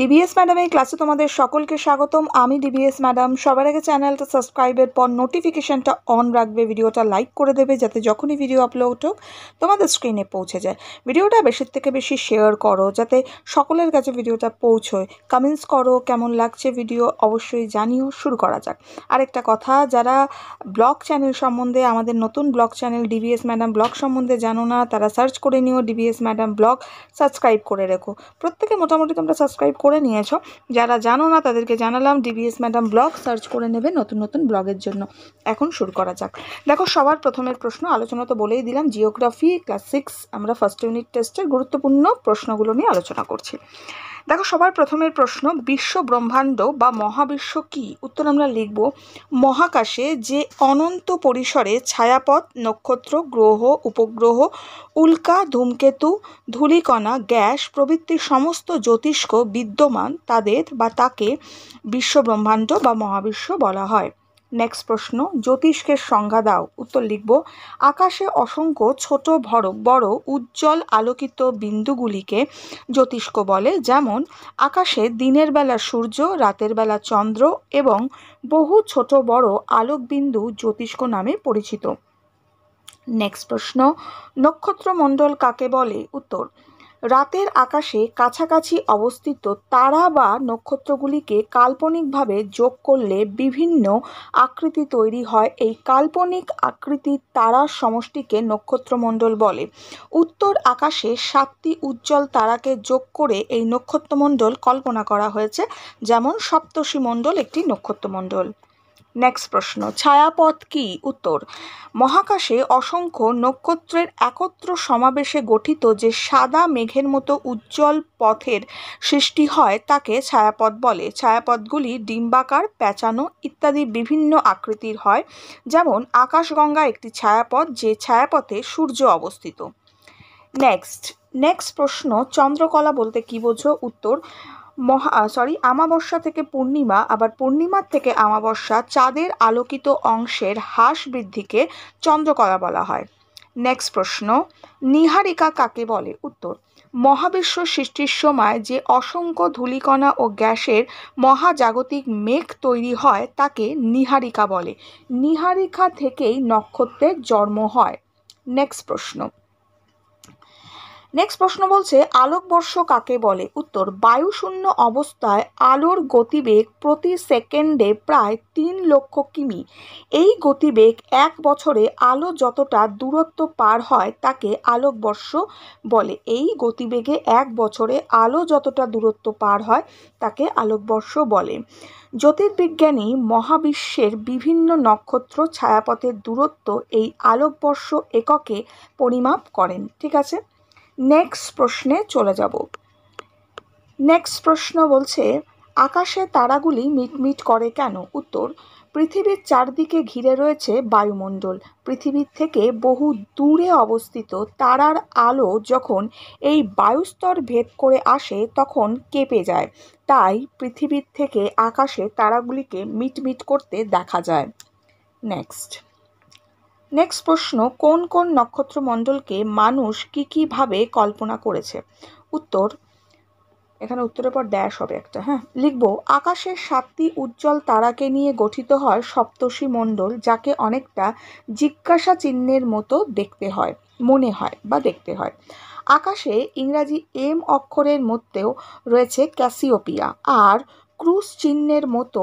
DBS ম্যাডামের ক্লাসে তোমাদের সকলকে স্বাগতম আমি ডিবিএস ম্যাডাম সবার আগে চ্যানেলটা সাবস্ক্রাইবের পর নোটিফিকেশানটা অন রাখবে ভিডিওটা লাইক করে দেবে যাতে যখনই ভিডিও আপলোড হোক তোমাদের স্ক্রিনে পৌঁছে যায় ভিডিওটা বেশি থেকে বেশি শেয়ার করো যাতে সকলের কাছে ভিডিওটা পৌঁছয় কমেন্টস করো কেমন লাগছে ভিডিও অবশ্যই জানিও শুরু করা যাক আরেকটা কথা যারা ব্লগ চ্যানেল সম্বন্ধে আমাদের নতুন blog channel DBS madam blog সম্বন্ধে জানো না তারা সার্চ করে নিও ডিবিএস ম্যাডাম ব্লগ সাবস্ক্রাইব করে রেখো প্রত্যেকে মোটামুটি তোমরা সাবস্ক্রাইব করে নিয়েছ যারা জানো না তাদেরকে জানালাম ডিবিএস ম্যাডাম ব্লগ সার্চ করে নেবে নতুন নতুন ব্লগের জন্য এখন শুরু করা যাক দেখো সবার প্রথমের প্রশ্ন আলোচনা তো বলেই দিলাম জিওগ্রাফি ক্লাস সিক্স আমরা ফার্স্ট ইউনিট টেস্টের গুরুত্বপূর্ণ প্রশ্নগুলো নিয়ে আলোচনা করছি দেখো সবার প্রথমের প্রশ্ন বিশ্ব ব্রহ্মাণ্ড বা মহাবিশ্ব কি উত্তর আমরা লিখব মহাকাশে যে অনন্ত পরিসরে ছায়াপথ নক্ষত্র গ্রহ উপগ্রহ উল্কা ধূমকেতু ধূলিকণা গ্যাস প্রভৃতি সমস্ত জ্যোতিষ্ক বিদ্যমান তাদের বা তাকে বিশ্ব ব্রহ্মাণ্ড বা মহাবিশ্ব বলা হয় নেক্সট প্রশ্ন জ্যোতিষকে সংজ্ঞা দাও উত্তর লিখব আকাশে অসংখ্য ছোট ভর বড় উজ্জ্বল আলোকিত বিন্দুগুলিকে জ্যোতিষ্ক বলে যেমন আকাশে দিনের বেলা সূর্য রাতের বেলা চন্দ্র এবং বহু ছোট বড় আলোক বিন্দু জ্যোতিষ্ক নামে পরিচিত নেক্সট প্রশ্ন নক্ষত্রমণ্ডল কাকে বলে উত্তর রাতের আকাশে কাছাকাছি অবস্থিত তারা বা নক্ষত্রগুলিকে কাল্পনিকভাবে যোগ করলে বিভিন্ন আকৃতি তৈরি হয় এই কাল্পনিক আকৃতির তারার সমষ্টিকে নক্ষত্রমণ্ডল বলে উত্তর আকাশে সাতটি উজ্জ্বল তারাকে যোগ করে এই নক্ষত্রমণ্ডল কল্পনা করা হয়েছে যেমন সপ্তষিমণ্ডল একটি নক্ষত্রমণ্ডল নেক্সট প্রশ্ন ছায়াপথ কি উত্তর মহাকাশে অসংখ্য নক্ষত্রের একত্র সমাবেশে গঠিত যে সাদা মেঘের মতো উজ্জ্বল পথের সৃষ্টি হয় তাকে ছায়াপথ বলে ছায়াপথগুলি ডিম্বাকার প্যাঁচানো ইত্যাদি বিভিন্ন আকৃতির হয় যেমন আকাশগঙ্গা একটি ছায়াপথ যে ছায়াপথে সূর্য অবস্থিত নেক্সট নেক্সট প্রশ্ন চন্দ্রকলা বলতে কি বোঝো উত্তর মহা সরি আমাবস্যা থেকে পূর্ণিমা আবার পূর্ণিমার থেকে আমাবস্যা চাঁদের আলোকিত অংশের হ্রাস বৃদ্ধিকে চন্দ্রকলা বলা হয় নেক্সট প্রশ্ন নিহারিকা কাকে বলে উত্তর মহাবিশ্ব সৃষ্টির সময় যে অসংখ্য ধূলিকণা ও গ্যাসের মহাজাগতিক মেঘ তৈরি হয় তাকে নিহারিকা বলে নিহারিকা থেকেই নক্ষত্রের জন্ম হয় নেক্সট প্রশ্ন নেক্সট প্রশ্ন বলছে আলোকবর্ষ কাকে বলে উত্তর বায়ুশূন্য অবস্থায় আলোর গতিবেগ প্রতি সেকেন্ডে প্রায় তিন লক্ষ কিমি এই গতিবেগ এক বছরে আলো যতটা দূরত্ব পার হয় তাকে আলোকবর্ষ বলে এই গতিবেগে এক বছরে আলো যতটা দূরত্ব পার হয় তাকে আলোকবর্ষ বলে জ্যোতির্বিজ্ঞানী মহাবিশ্বের বিভিন্ন নক্ষত্র ছায়াপথের দূরত্ব এই আলোকবর্ষ এককে পরিমাপ করেন ঠিক আছে নেক্সট প্রশ্নে চলে যাব নেক্সট প্রশ্ন বলছে আকাশে তারাগুলি মিটমিট করে কেন উত্তর পৃথিবীর চারদিকে ঘিরে রয়েছে বায়ুমণ্ডল পৃথিবীর থেকে বহু দূরে অবস্থিত তারার আলো যখন এই বায়ুস্তর ভেদ করে আসে তখন কেঁপে যায় তাই পৃথিবীর থেকে আকাশে তারাগুলিকে মিটমিট করতে দেখা যায় নেক্সট নেক্সট প্রশ্ন কোন কোন নক্ষত্রমণ্ডলকে মানুষ কী কীভাবে কল্পনা করেছে উত্তর এখানে উত্তরের পর ড্যাশ হবে একটা হ্যাঁ লিখব আকাশের সাতটি উজ্জ্বল তারাকে নিয়ে গঠিত হয় সপ্তষী মণ্ডল যাকে অনেকটা জিজ্ঞাসা চিহ্নের মতো দেখতে হয় মনে হয় বা দেখতে হয় আকাশে ইংরাজি এম অক্ষরের মধ্যেও রয়েছে ক্যাসিওপিয়া আর ক্রুশ চিহ্নের মতো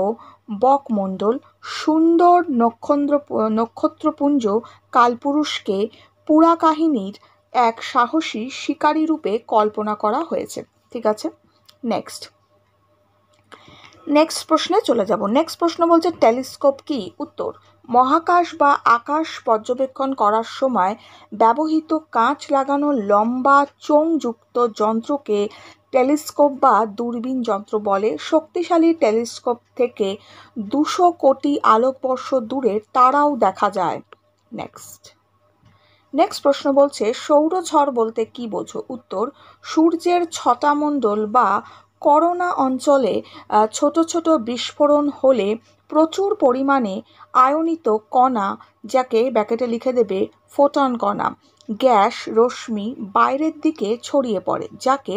বকমণ্ডল সুন্দর নক্ষত্র নক্ষত্রপুঞ্জ কালপুরুষকে পুরা কাহিনীর এক সাহসী শিকারী রূপে কল্পনা করা হয়েছে ঠিক আছে নেক্সট নেক্সট প্রশ্নে চলে যাব নেক্সট প্রশ্ন বলছে টেলিস্কোপ কি উত্তর মহাকাশ বা আকাশ পর্যবেক্ষণ করার সময় ব্যবহৃত কাঁচ লাগানো লম্বা চোঙযুক্ত যন্ত্রকে টেলিস্কোপ বা দূরবীন যন্ত্র বলে শক্তিশালী টেলিস্কোপ থেকে দুশো কোটি আলোকবর্ষ দূরের তারাও দেখা যায় নেক্সট নেক্সট প্রশ্ন বলছে সৌরঝড় বলতে কি বোঝো উত্তর সূর্যের ছটামণ্ডল বা করোনা অঞ্চলে ছোট ছোট বিস্ফোরণ হলে প্রচুর পরিমাণে আয়নিত কণা যাকে ব্যাকেটে লিখে দেবে ফোটন কণা গ্যাস রশ্মি বাইরের দিকে ছড়িয়ে পড়ে যাকে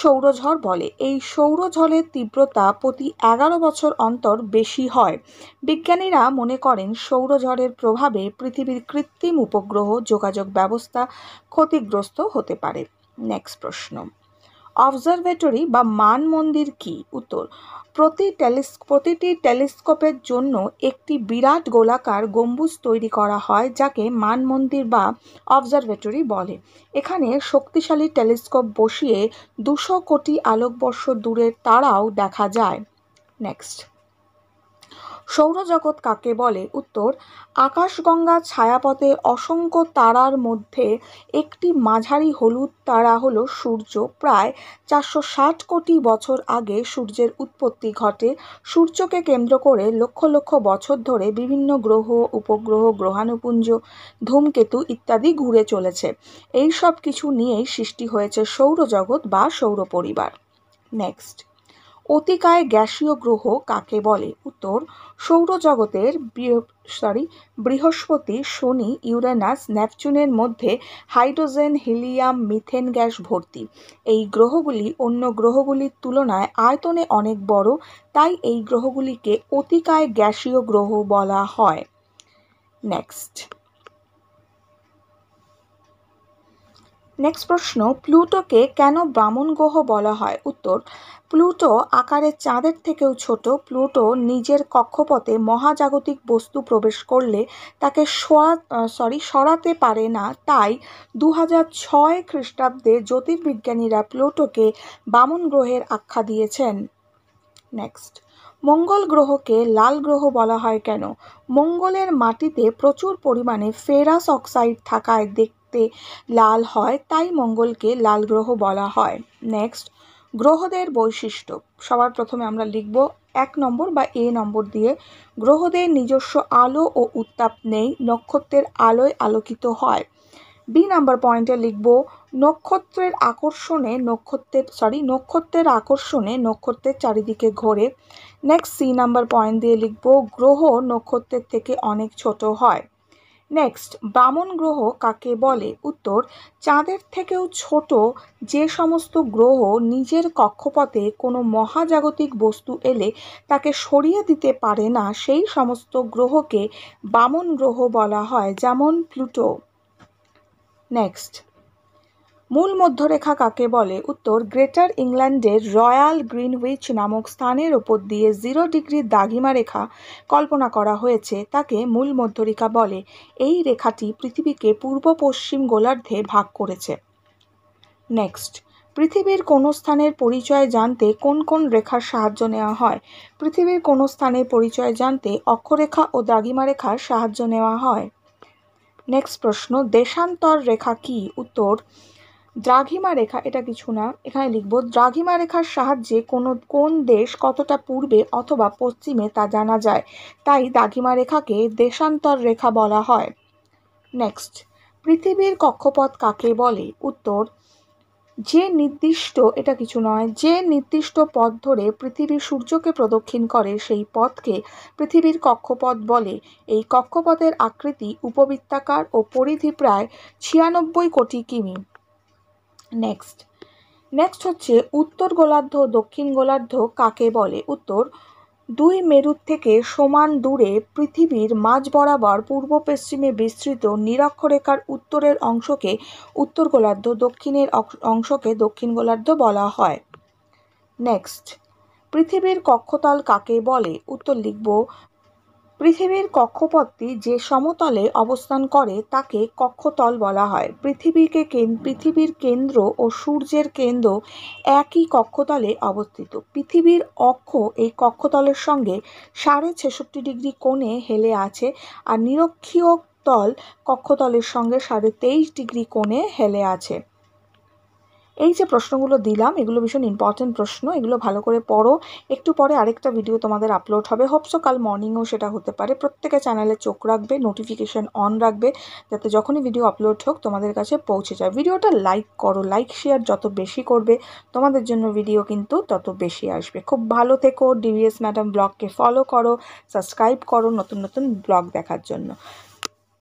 সৌরঝড় বলে এই সৌরঝড়ের তীব্রতা প্রতি এগারো বছর অন্তর বেশি হয় বিজ্ঞানীরা মনে করেন সৌরঝড়ের প্রভাবে পৃথিবীর কৃত্রিম উপগ্রহ যোগাযোগ ব্যবস্থা ক্ষতিগ্রস্ত হতে পারে নেক্সট প্রশ্ন অবজারভেটরি বা মান মন্দির কি উত্তর প্রতি টেলিস প্রতিটি টেলিস্কোপের জন্য একটি বিরাট গোলাকার গম্বুজ তৈরি করা হয় যাকে মান মন্দির বা অবজারভেটরি বলে এখানে শক্তিশালী টেলিস্কোপ বসিয়ে দুশো কোটি আলোকবর্ষ দূরের তারাও দেখা যায় নেক্সট সৌরজগৎ কাকে বলে উত্তর আকাশগঙ্গা ছায়াপথে অসংখ্য তারার মধ্যে একটি মাঝারি হলুদ তারা হল সূর্য প্রায় চারশো ষাট কোটি বছর আগে সূর্যের উৎপত্তি ঘটে সূর্যকে কেন্দ্র করে লক্ষ লক্ষ বছর ধরে বিভিন্ন গ্রহ উপগ্রহ গ্রহাণুপুঞ্জ ধূমকেতু ইত্যাদি ঘুরে চলেছে এই সব কিছু নিয়েই সৃষ্টি হয়েছে সৌরজগৎ বা সৌর পরিবার নেক্সট অতিকায় গ্যাসীয় গ্রহ কাকে বলে উত্তর সৌরজগতের সরি বৃহস্পতি শনি ইউরেনাস ন্যাপচুনের মধ্যে হাইড্রোজেন হিলিয়াম মিথেন গ্যাস ভর্তি এই গ্রহগুলি অন্য গ্রহগুলির তুলনায় আয়তনে অনেক বড় তাই এই গ্রহগুলিকে অতিকায় গ্যাসীয় গ্রহ বলা হয় নেক্সট নেক্সট প্রশ্ন প্লুটোকে কেন ব্রাহ্মণ গ্রহ বলা হয় উত্তর প্লুটো আকারে চাঁদের থেকেও ছোট প্লুটো নিজের কক্ষপথে মহাজাগতিক বস্তু প্রবেশ করলে তাকে সরা সরি সরাতে পারে না তাই দু হাজার ছয় খ্রিস্টাব্দে জ্যোতির্বিজ্ঞানীরা প্লুটোকে বামন গ্রহের আখ্যা দিয়েছেন নেক্সট মঙ্গল গ্রহকে লাল গ্রহ বলা হয় কেন মঙ্গলের মাটিতে প্রচুর পরিমাণে ফেরাস অক্সাইড থাকায় দেখ দেখতে লাল হয় তাই মঙ্গলকে লাল গ্রহ বলা হয় নেক্সট গ্রহদের বৈশিষ্ট্য সবার প্রথমে আমরা লিখব এক নম্বর বা এ নম্বর দিয়ে গ্রহদের নিজস্ব আলো ও উত্তাপ নেই নক্ষত্রের আলোয় আলোকিত হয় বি নাম্বার পয়েন্টে লিখব নক্ষত্রের আকর্ষণে নক্ষত্রের সরি নক্ষত্রের আকর্ষণে নক্ষত্রের চারিদিকে ঘোরে নেক্সট সি নাম্বার পয়েন্ট দিয়ে লিখব গ্রহ নক্ষত্রের থেকে অনেক ছোট হয় নেক্সট বামন গ্রহ কাকে বলে উত্তর চাঁদের থেকেও ছোট যে সমস্ত গ্রহ নিজের কক্ষপথে কোনো মহাজাগতিক বস্তু এলে তাকে সরিয়ে দিতে পারে না সেই সমস্ত গ্রহকে বামন গ্রহ বলা হয় যেমন প্লুটো নেক্সট মূল মধ্যরেখা কাকে বলে উত্তর গ্রেটার ইংল্যান্ডের রয়্যাল গ্রিনউইচ নামক স্থানের ওপর দিয়ে জিরো ডিগ্রি দাগিমা রেখা কল্পনা করা হয়েছে তাকে মূল মধ্যরেখা বলে এই রেখাটি পৃথিবীকে পূর্ব পশ্চিম গোলার্ধে ভাগ করেছে নেক্সট পৃথিবীর কোনো স্থানের পরিচয় জানতে কোন কোন রেখার সাহায্য নেওয়া হয় পৃথিবীর কোন স্থানের পরিচয় জানতে অক্ষরেখা ও দাগিমা রেখার সাহায্য নেওয়া হয় নেক্সট প্রশ্ন দেশান্তর রেখা কি উত্তর দ্রাঘিমা রেখা এটা কিছু না এখানে লিখব দ্রাঘিমা রেখার সাহায্যে কোন কোন দেশ কতটা পূর্বে অথবা পশ্চিমে তা জানা যায় তাই দ্রাঘিমা রেখাকে দেশান্তর রেখা বলা হয় নেক্সট পৃথিবীর কক্ষপথ কাকে বলে উত্তর যে নির্দিষ্ট এটা কিছু নয় যে নির্দিষ্ট পথ ধরে পৃথিবী সূর্যকে প্রদক্ষিণ করে সেই পথকে পৃথিবীর কক্ষপথ বলে এই কক্ষপথের আকৃতি উপবৃত্তাকার ও পরিধি প্রায় ছিয়ানব্বই কোটি কিমি নেক্সট নেক্সট হচ্ছে উত্তর গোলার্ধ দক্ষিণ গোলার্ধ কাকে বলে উত্তর দুই মেরুর থেকে সমান দূরে পৃথিবীর মাঝ বরাবর পূর্ব পশ্চিমে বিস্তৃত নিরক্ষরেখার উত্তরের অংশকে উত্তর গোলার্ধ দক্ষিণের অংশকে দক্ষিণ গোলার্ধ বলা হয় নেক্সট পৃথিবীর কক্ষতল কাকে বলে উত্তর লিখব পৃথিবীর কক্ষপথটি যে সমতলে অবস্থান করে তাকে কক্ষতল বলা হয় পৃথিবীকে পৃথিবীর কেন্দ্র ও সূর্যের কেন্দ্র একই কক্ষতলে অবস্থিত পৃথিবীর অক্ষ এই কক্ষতলের সঙ্গে সাড়ে ছেষট্টি ডিগ্রি কোণে হেলে আছে আর নিরক্ষীয় তল কক্ষতলের সঙ্গে সাড়ে তেইশ ডিগ্রি কোণে হেলে আছে এই যে প্রশ্নগুলো দিলাম এগুলো ভীষণ ইম্পর্টেন্ট প্রশ্ন এগুলো ভালো করে পড়ো একটু পরে আরেকটা ভিডিও তোমাদের আপলোড হবে হোপসো কাল মর্নিংও সেটা হতে পারে প্রত্যেকে চ্যানেলে চোখ রাখবে নোটিফিকেশান অন রাখবে যাতে যখনই ভিডিও আপলোড হোক তোমাদের কাছে পৌঁছে যায় ভিডিওটা লাইক করো লাইক শেয়ার যত বেশি করবে তোমাদের জন্য ভিডিও কিন্তু তত বেশি আসবে খুব ভালো থেকো ডিভিএস ম্যাডাম ব্লগকে ফলো করো সাবস্ক্রাইব করো নতুন নতুন ব্লগ দেখার জন্য